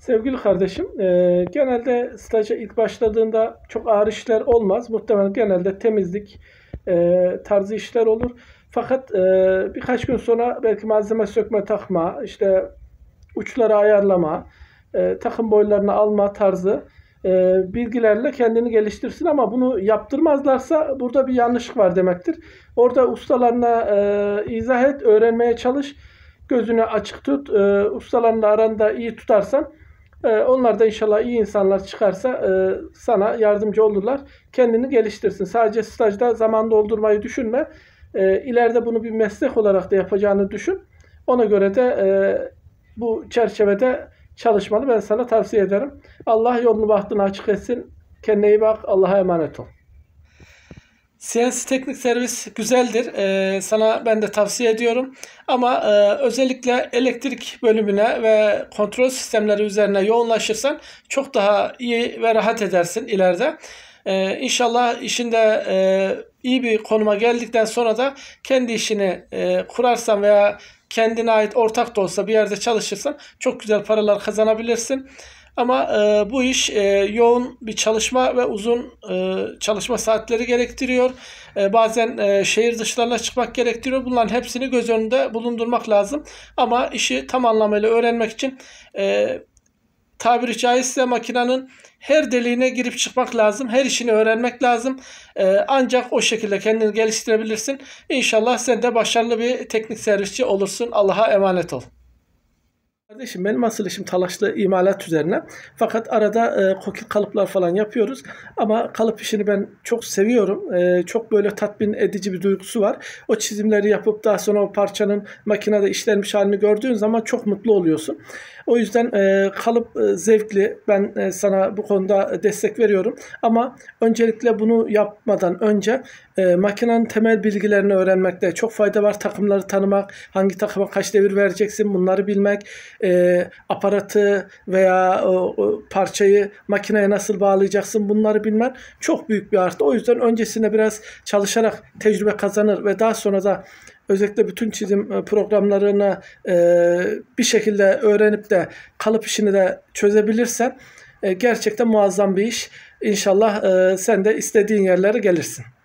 Sevgili kardeşim, e, genelde staja ilk başladığında çok ağır işler olmaz. Muhtemelen genelde temizlik e, tarzı işler olur. Fakat e, birkaç gün sonra belki malzeme sökme takma, işte uçları ayarlama, e, takım boylarını alma tarzı e, bilgilerle kendini geliştirsin ama bunu yaptırmazlarsa burada bir yanlışlık var demektir. Orada ustalarına e, izah et, öğrenmeye çalış, gözünü açık tut, e, ustalarınla aranda iyi tutarsan ee, onlar da inşallah iyi insanlar çıkarsa e, sana yardımcı olurlar. Kendini geliştirsin. Sadece stajda zaman doldurmayı düşünme. E, ileride bunu bir meslek olarak da yapacağını düşün. Ona göre de e, bu çerçevede çalışmalı. ben sana tavsiye ederim. Allah yolunu bahtını açık etsin. Kendine iyi bak. Allah'a emanet ol. CNC Teknik Servis güzeldir. Ee, sana ben de tavsiye ediyorum. Ama e, özellikle elektrik bölümüne ve kontrol sistemleri üzerine yoğunlaşırsan çok daha iyi ve rahat edersin ileride. Ee, inşallah işinde e, iyi bir konuma geldikten sonra da kendi işini e, kurarsan veya kendine ait ortak da olsa bir yerde çalışırsan çok güzel paralar kazanabilirsin. Ama e, bu iş e, yoğun bir çalışma ve uzun e, çalışma saatleri gerektiriyor. E, bazen e, şehir dışlarına çıkmak gerektiriyor. Bunların hepsini göz önünde bulundurmak lazım. Ama işi tam anlamıyla öğrenmek için e, tabiri caizse makinenin her deliğine girip çıkmak lazım. Her işini öğrenmek lazım. Ee, ancak o şekilde kendini geliştirebilirsin. İnşallah sen de başarılı bir teknik servisçi olursun. Allah'a emanet ol. Kardeşim benim asıl işim talaşlı imalat üzerine. Fakat arada e, kokil kalıplar falan yapıyoruz. Ama kalıp işini ben çok seviyorum. E, çok böyle tatmin edici bir duygusu var. O çizimleri yapıp daha sonra o parçanın makinede işlenmiş halini gördüğün zaman çok mutlu oluyorsun. O yüzden e, kalıp e, zevkli. Ben e, sana bu konuda destek veriyorum. Ama öncelikle bunu yapmadan önce e, makinenin temel bilgilerini öğrenmekte çok fayda var. Takımları tanımak, hangi takıma kaç devir vereceksin bunları bilmek e, aparatı veya o, o parçayı makineye nasıl bağlayacaksın bunları bilmen çok büyük bir artı. O yüzden öncesinde biraz çalışarak tecrübe kazanır ve daha sonra da özellikle bütün çizim e, programlarını e, bir şekilde öğrenip de kalıp işini de çözebilirsen e, gerçekten muazzam bir iş. İnşallah e, sen de istediğin yerlere gelirsin.